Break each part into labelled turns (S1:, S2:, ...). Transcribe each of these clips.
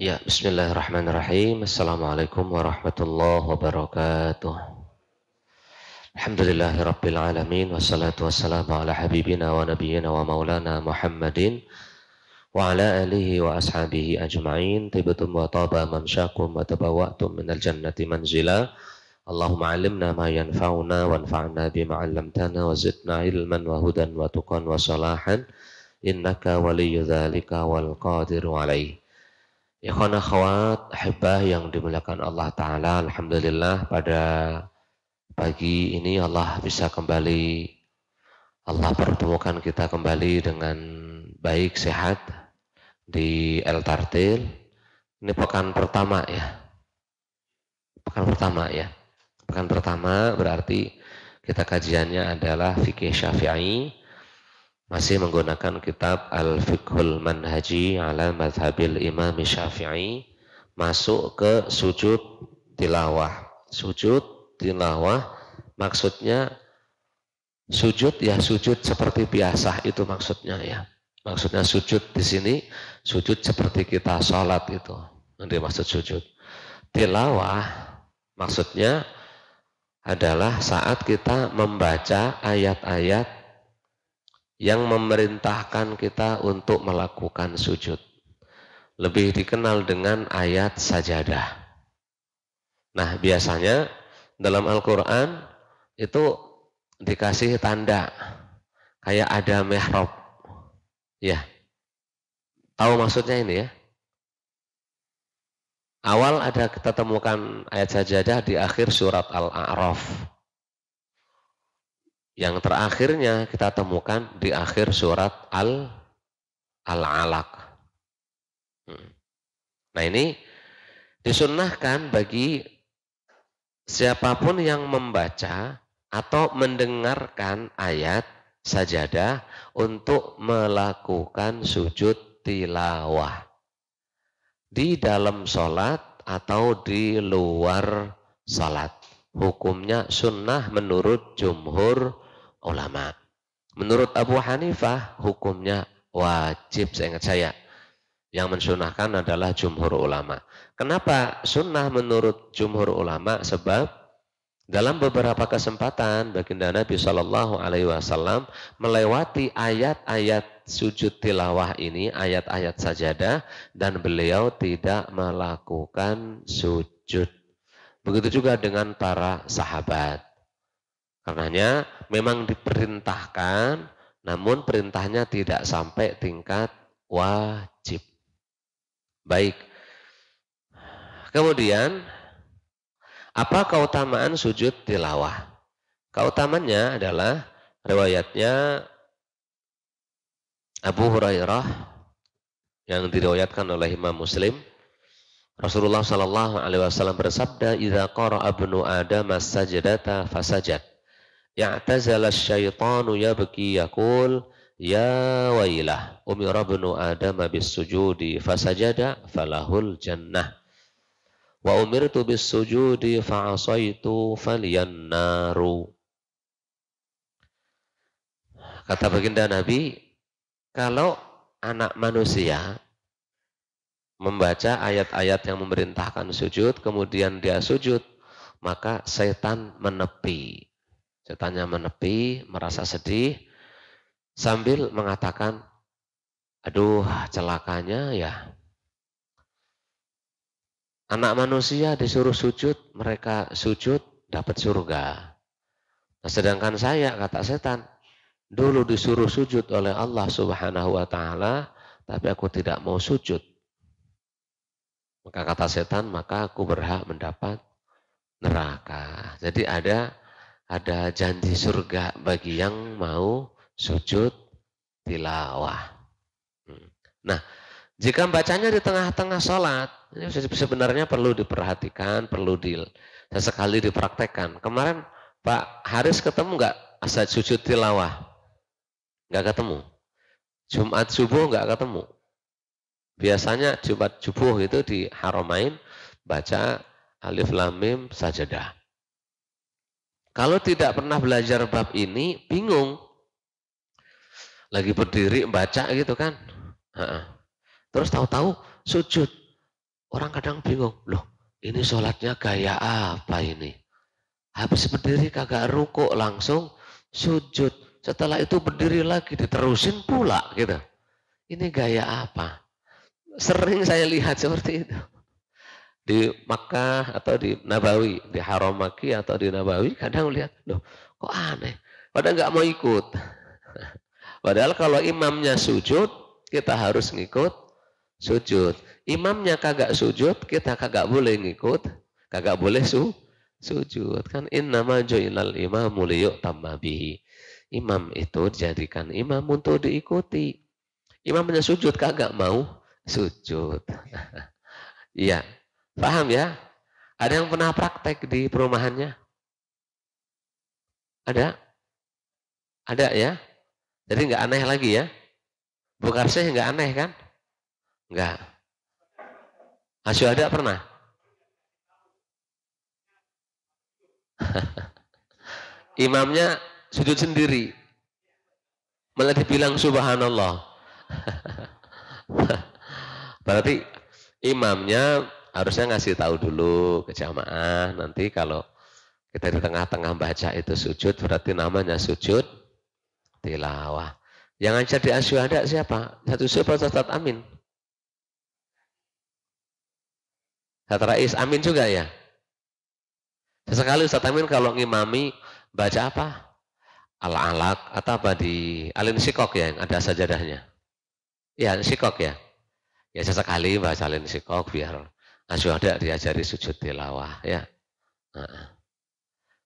S1: Ya, bismillahirrahmanirrahim. Assalamualaikum warahmatullahi wabarakatuh. Alhamdulillahirabbil alamin. Wassalatu wassalamu ala habibina wa nabiyyina wa maulana Muhammadin. Wa ala alihi wa ashabihi ajma'in. Tibatum wa taba man syakum wa tabawa'tum minal jannati manzila. Allahumma 'allimna ma yanfa'una wanfa'na bima 'allamtana wa zidna ilman wa hudan wa tuqan wa salahan. Innaka waliyyu dzalika wal qadiru alaihi. Ikhwan akhwat, ahibah yang dimuliakan Allah Ta'ala, Alhamdulillah pada pagi ini Allah bisa kembali, Allah pertemukan kita kembali dengan baik, sehat di El Tartil. Ini pekan pertama ya. Pekan pertama ya. Pekan pertama berarti kita kajiannya adalah fikih syafi'i, masih menggunakan kitab Al-Fiqhul Manhaji ala Madhabil Imam Syafi'i masuk ke sujud tilawah. Sujud tilawah maksudnya sujud ya sujud seperti biasa itu maksudnya ya. Maksudnya sujud di sini sujud seperti kita sholat itu. Nanti maksud sujud. Tilawah maksudnya adalah saat kita membaca ayat-ayat yang memerintahkan kita untuk melakukan sujud. Lebih dikenal dengan ayat sajadah. Nah, biasanya dalam Al-Quran itu dikasih tanda. Kayak ada mihrab. Ya. Tahu maksudnya ini ya? Awal ada kita temukan ayat sajadah di akhir surat Al-A'raf yang terakhirnya kita temukan di akhir surat al al alaq hmm. nah ini disunahkan bagi siapapun yang membaca atau mendengarkan ayat sajadah untuk melakukan sujud tilawah di dalam sholat atau di luar solat. Hukumnya sunnah menurut jumhur ulama. Menurut Abu Hanifah hukumnya wajib seingat saya. Yang mensunahkan adalah jumhur ulama. Kenapa sunnah menurut jumhur ulama? Sebab dalam beberapa kesempatan baginda Nabi Shallallahu Alaihi Wasallam melewati ayat-ayat sujud tilawah ini, ayat-ayat sajadah, dan beliau tidak melakukan sujud. Begitu juga dengan para sahabat. Karenanya memang diperintahkan, namun perintahnya tidak sampai tingkat wajib. Baik. Kemudian, apa keutamaan sujud tilawah? Keutamanya adalah riwayatnya Abu Hurairah yang diriwayatkan oleh Imam Muslim. Rasulullah Shallallahu Alaihi Wasallam bersabda, "Idza qara abnu Adam as-sajdata fasajad." Ya'tazala syaitanu ya beki yakul ya wailah umira ibnu adam bis sujudi fasajada falahul jannah wa umirtu bis sujudi fa'asaitu faliyan naru kata baginda nabi kalau anak manusia membaca ayat-ayat yang memerintahkan sujud kemudian dia sujud maka setan menepi Tanya menepi, merasa sedih, sambil mengatakan, aduh celakanya ya. Anak manusia disuruh sujud, mereka sujud dapat surga. Nah, sedangkan saya, kata setan, dulu disuruh sujud oleh Allah subhanahu wa ta'ala, tapi aku tidak mau sujud. Maka kata setan, maka aku berhak mendapat neraka. Jadi ada ada janji surga bagi yang mau sujud tilawah. Hmm. Nah, jika bacanya di tengah-tengah sholat, ini sebenarnya perlu diperhatikan, perlu di, sesekali dipraktekkan. Kemarin Pak Haris ketemu nggak asal sujud tilawah? Nggak ketemu. Jumat subuh nggak ketemu. Biasanya Jumat subuh itu di Haramain baca alif lamim sajadah. Kalau tidak pernah belajar bab ini, bingung. Lagi berdiri, baca gitu kan. Terus tahu-tahu sujud. Orang kadang bingung, loh ini sholatnya gaya apa ini? Habis berdiri kagak ruko langsung sujud. Setelah itu berdiri lagi, diterusin pula gitu. Ini gaya apa? Sering saya lihat seperti itu di Makkah atau di Nabawi, di Haram Maki atau di Nabawi, kadang lihat, loh kok aneh, padahal nggak mau ikut. padahal kalau imamnya sujud, kita harus ngikut sujud. Imamnya kagak sujud, kita kagak boleh ngikut, kagak boleh su sujud. Kan in innama joilal imam liyuk tambahi Imam itu jadikan imam untuk diikuti. Imamnya sujud kagak mau sujud. Iya. Paham ya? Ada yang pernah praktek di perumahannya? Ada? Ada ya? Jadi nggak aneh lagi ya? sih nggak aneh kan? Nggak. Masih ada pernah? Imamnya sujud sendiri. Malah dibilang subhanallah. Berarti imamnya harusnya ngasih tahu dulu ke jamaah nanti kalau kita di tengah-tengah baca itu sujud berarti namanya sujud tilawah yang ngajar di asyuhada siapa satu siapa Ustaz Amin Ustaz Rais Amin juga ya sesekali Ustaz Amin kalau ngimami baca apa al-alaq atau apa di alin sikok ya yang ada sajadahnya ya sikok ya ya sesekali baca alin sikok biar Nah, diajari sujud tilawah ya. Nah.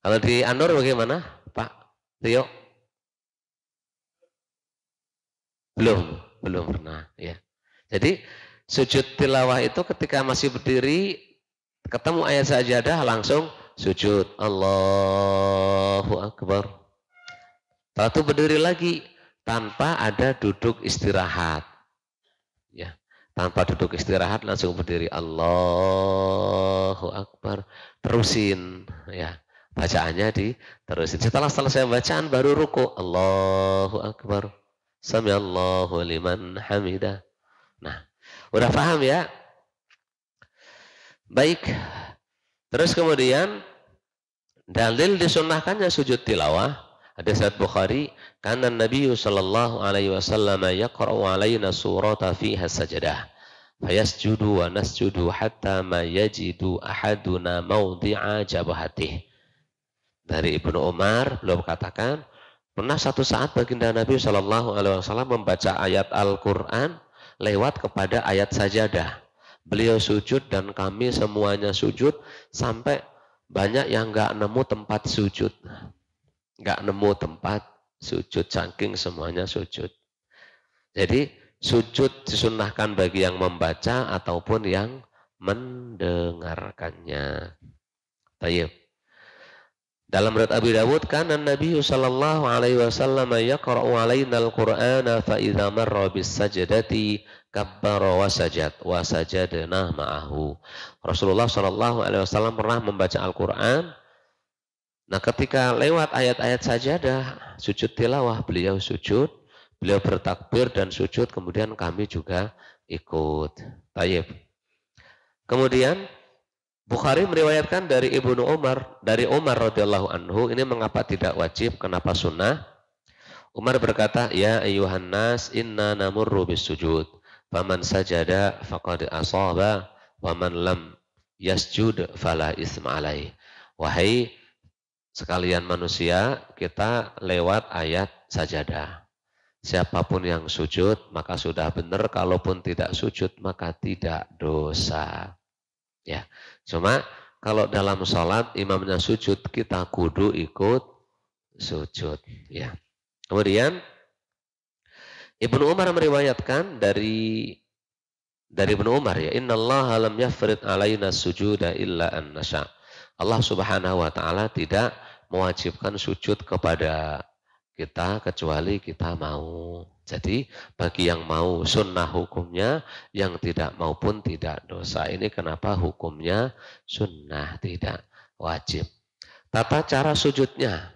S1: Kalau di Anur bagaimana, Pak Rio? Belum, belum pernah ya. Jadi sujud tilawah itu ketika masih berdiri ketemu ayat sajadah langsung sujud Allahu Akbar. Lalu berdiri lagi tanpa ada duduk istirahat tanpa duduk istirahat langsung berdiri Allahu Akbar terusin ya bacaannya di terusin setelah selesai bacaan baru ruku Allahu Akbar Sami Allahu liman hamida nah udah paham ya baik terus kemudian dalil disunnahkannya sujud tilawah Hadis saat Bukhari, karena Nabi Shallallahu alaihi wasallam yaqra'u alaina surat fiha sajadah. Fayasjudu wa nasjudu hatta ma yajidu ahaduna mawdi'a jabahatih. Dari Ibnu Umar, beliau katakan, pernah satu saat baginda Nabi Shallallahu Alaihi Wasallam membaca ayat Al-Quran lewat kepada ayat sajadah. Beliau sujud dan kami semuanya sujud sampai banyak yang nggak nemu tempat sujud nggak nemu tempat sujud cangking semuanya sujud. Jadi sujud disunahkan bagi yang membaca ataupun yang mendengarkannya. Tayyib. Dalam riwayat Abu Dawud kan Nabi sallallahu alaihi wasallam yaqra'u alaina al-Qur'ana fa idza marra bis sajdati kabbara wa sajad wa sajadna ma'ahu. Rasulullah sallallahu alaihi wasallam pernah membaca Al-Qur'an Nah ketika lewat ayat-ayat sajadah, sujud tilawah, beliau sujud, beliau bertakbir dan sujud, kemudian kami juga ikut. Tayyib. Kemudian Bukhari meriwayatkan dari Ibnu Umar, dari Umar radhiyallahu anhu, ini mengapa tidak wajib, kenapa sunnah? Umar berkata, "Ya ayuhan nas, inna namurru bis sujud. Faman sajada faqad asaba, wa lam yasjud fala isma Wahai sekalian manusia, kita lewat ayat sajadah. Siapapun yang sujud, maka sudah benar. Kalaupun tidak sujud, maka tidak dosa. Ya, cuma kalau dalam sholat imamnya sujud, kita kudu ikut sujud. Ya, kemudian Ibnu Umar meriwayatkan dari dari Ibnu Umar ya, Inna Allah alamnya yafrid alaina sujuda illa an nasha. Allah subhanahu wa taala tidak mewajibkan sujud kepada kita kecuali kita mau. Jadi bagi yang mau sunnah hukumnya, yang tidak maupun tidak dosa. Ini kenapa hukumnya sunnah tidak wajib. Tata cara sujudnya,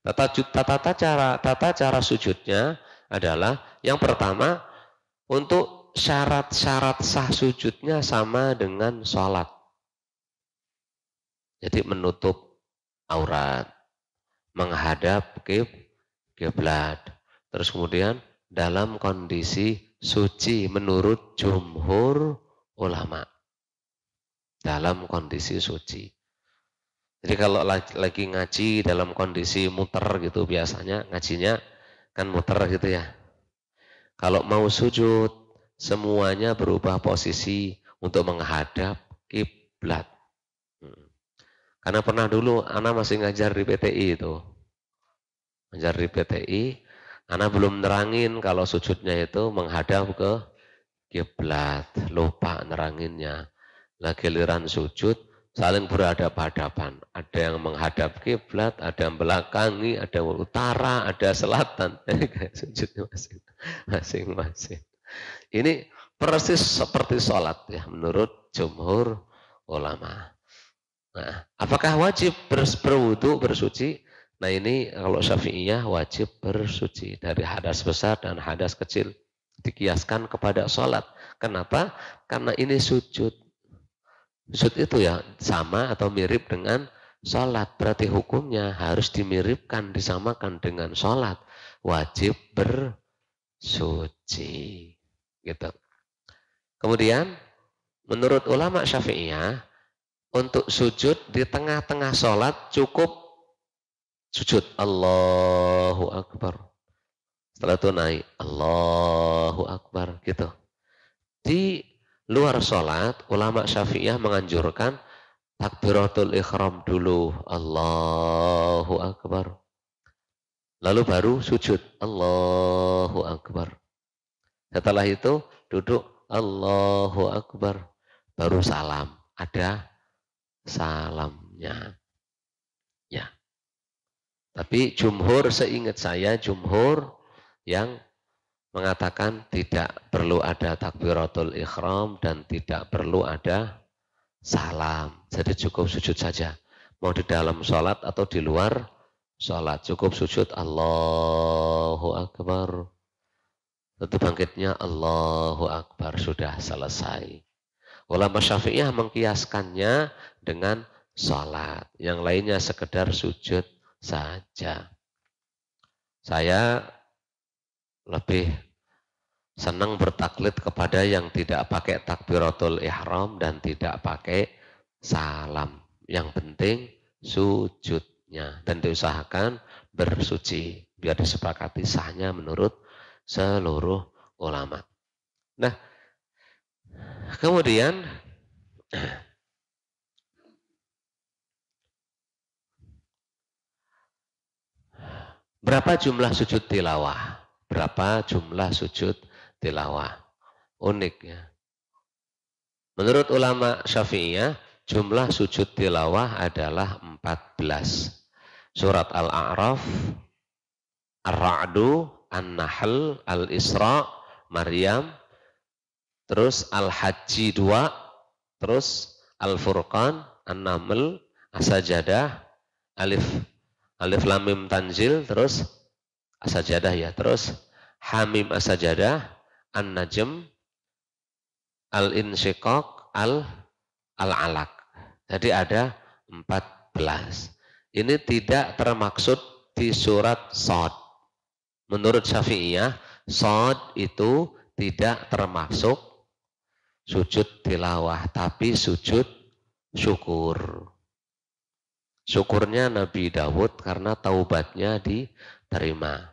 S1: tata tata, tata cara tata cara sujudnya adalah yang pertama untuk syarat-syarat sah sujudnya sama dengan sholat. Jadi menutup aurat menghadap kib kiblat. Terus kemudian dalam kondisi suci menurut jumhur ulama. Dalam kondisi suci. Jadi kalau lagi, lagi ngaji dalam kondisi muter gitu biasanya ngajinya kan muter gitu ya. Kalau mau sujud semuanya berubah posisi untuk menghadap kiblat. Karena pernah dulu Ana masih ngajar di PTI itu. Ngajar di PTI, Ana belum nerangin kalau sujudnya itu menghadap ke kiblat, lupa neranginnya. Lah giliran sujud saling berhadapan-hadapan. Ada yang menghadap kiblat, ada yang belakangi, ada yang utara, ada selatan. Sujudnya masing-masing. Ini persis seperti sholat ya menurut jumhur ulama. Nah, apakah wajib berwudu, bersuci? Nah ini kalau syafi'iyah wajib bersuci dari hadas besar dan hadas kecil. Dikiaskan kepada sholat. Kenapa? Karena ini sujud. Sujud itu ya sama atau mirip dengan sholat. Berarti hukumnya harus dimiripkan, disamakan dengan sholat. Wajib bersuci. Gitu. Kemudian menurut ulama syafi'iyah untuk sujud di tengah-tengah sholat cukup sujud. Allahu Akbar. Setelah itu naik. Allahu Akbar. Gitu. Di luar sholat, ulama syafi'iyah menganjurkan takbiratul ikhram dulu. Allahu Akbar. Lalu baru sujud. Allahu Akbar. Setelah itu duduk. Allahu Akbar. Baru salam. Ada salamnya. Ya. Tapi jumhur seingat saya jumhur yang mengatakan tidak perlu ada takbiratul ikhram dan tidak perlu ada salam. Jadi cukup sujud saja. Mau di dalam sholat atau di luar sholat. Cukup sujud Allahu Akbar. Tentu bangkitnya Allahu Akbar sudah selesai. Ulama Syafi'iyah mengkiaskannya dengan sholat. Yang lainnya sekedar sujud saja. Saya lebih senang bertaklid kepada yang tidak pakai takbiratul ihram dan tidak pakai salam. Yang penting sujudnya dan diusahakan bersuci biar disepakati sahnya menurut seluruh ulama. Nah, Kemudian berapa jumlah sujud tilawah? Berapa jumlah sujud tilawah? Unik ya. Menurut ulama Syafi'iyah, jumlah sujud tilawah adalah 14. Surat Al-A'raf, Ar-Ra'du, An-Nahl, Al-Isra, Maryam, terus Al-Hajji dua, terus Al-Furqan, An-Naml, Asajadah, Alif Alif lamim Tanzil, terus Asajadah ya, terus Hamim Asajadah, An-Najm, Al-Insyiqaq, Al insyikok al al Jadi ada empat belas. Ini tidak termaksud di surat Sod. Menurut Syafi'iyah, Sod itu tidak termasuk sujud tilawah, tapi sujud syukur. Syukurnya Nabi Dawud karena taubatnya diterima.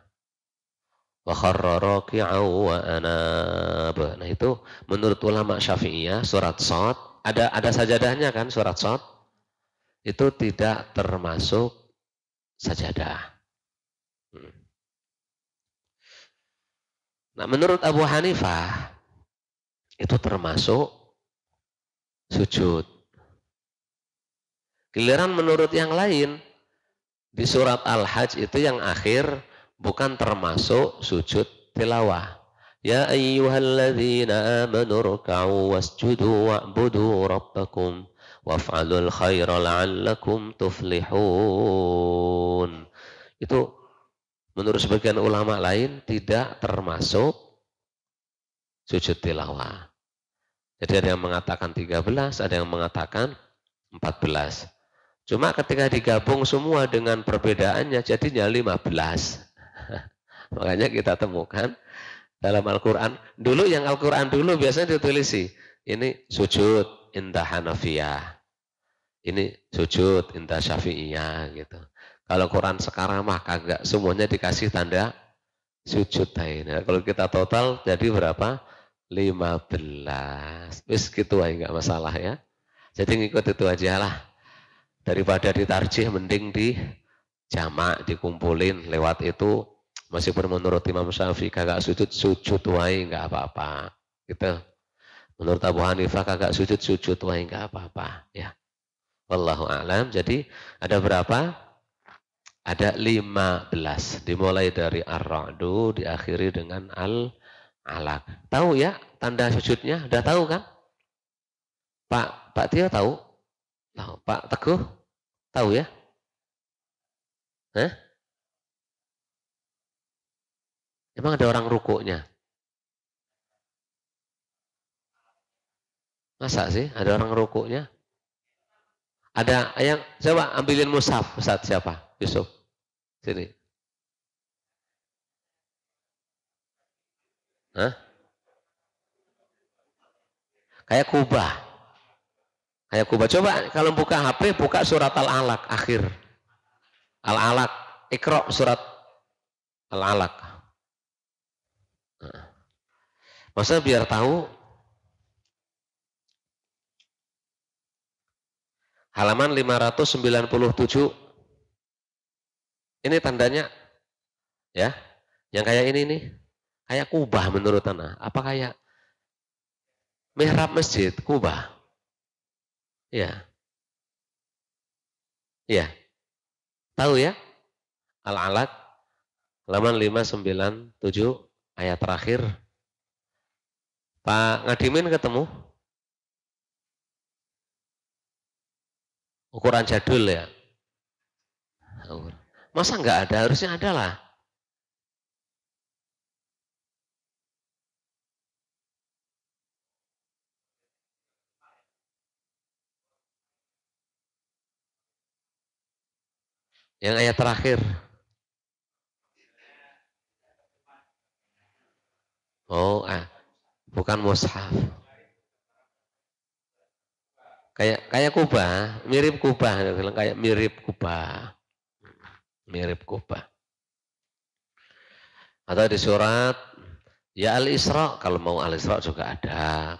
S1: Nah itu menurut ulama Syafi'iyah surat Sot ada ada sajadahnya kan surat Sot itu tidak termasuk sajadah. Hmm. Nah menurut Abu Hanifah itu termasuk sujud. Giliran menurut yang lain, di surat Al-Hajj itu yang akhir bukan termasuk sujud tilawah. Ya ayyuhalladzina amanu ruk'u wasjudu wa'budu rabbakum waf'alul khaira la'allakum tuflihun. Itu menurut sebagian ulama lain tidak termasuk sujud tilawah. Jadi ada yang mengatakan 13, ada yang mengatakan 14. Cuma ketika digabung semua dengan perbedaannya jadinya 15. Makanya kita temukan dalam Al-Quran. Dulu yang Al-Quran dulu biasanya ditulisi. Ini sujud indah Hanafiyah. Ini sujud indah Syafi'iyah gitu. Kalau Quran sekarang mah kagak semuanya dikasih tanda sujud. Nah, kalau kita total jadi berapa? lima belas, Wis gitu aja nggak masalah ya. Jadi ngikut itu aja lah. Daripada ditarjih mending di jamak dikumpulin lewat itu masih pun menurut Imam Syafi'i kagak sujud sujud wae nggak apa-apa. Gitu. Menurut Abu Hanifah kagak sujud sujud wae nggak apa-apa ya. Wallahu alam. Jadi ada berapa? Ada lima belas Dimulai dari ar-ra'du diakhiri dengan al Allah. Tahu ya tanda sujudnya? Udah tahu kan? Pak Pak Tio tahu? Tahu. Pak Teguh tahu ya? Hah? Emang ada orang rukuknya? Masa sih ada orang rukuknya? Ada yang coba ambilin musaf Ustaz siapa? Yusuf. Sini. Hah? Kayak kubah. Kayak Kubah Coba kalau buka HP, buka surat Al-Alaq akhir. Al-Alaq. Ikro surat Al-Alaq. Masa biar tahu halaman 597 ini tandanya ya yang kayak ini nih Kayak kubah menurut tanah. Apa kayak mihrab masjid, kubah? Ya. Ya. Tahu ya? al alat Laman 597 ayat terakhir. Pak Ngadimin ketemu? Ukuran jadul ya. Masa enggak ada? Harusnya ada lah. Yang ayat terakhir. Oh, ah. bukan mushaf. Kayak kayak kubah, mirip kubah, kayak mirip kubah. Mirip kubah. Atau di surat Ya Al-Isra, kalau mau Al-Isra juga ada.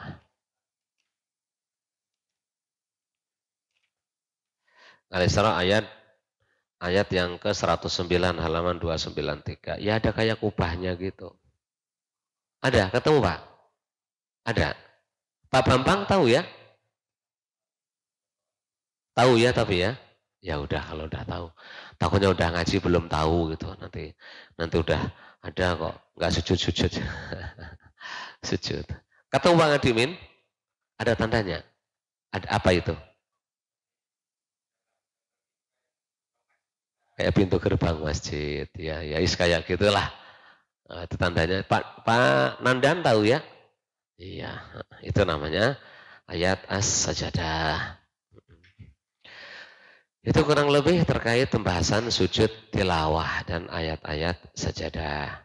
S1: Al-Isra ayat Ayat yang ke-109 halaman 293. Ya ada kayak kubahnya gitu. Ada, ketemu Pak? Ada. Pak Bambang tahu ya? Tahu ya tapi ya? Ya udah kalau udah tahu. Takutnya udah ngaji belum tahu gitu. Nanti nanti udah ada kok. Nggak sujud-sujud. sujud. Ketemu Pak Ngadimin? Ada tandanya? Ada apa itu? kayak pintu gerbang masjid ya ya is kayak gitulah nah, itu tandanya Pak Pak Nandan tahu ya iya itu namanya ayat as-sajadah itu kurang lebih terkait pembahasan sujud tilawah dan ayat-ayat sajadah.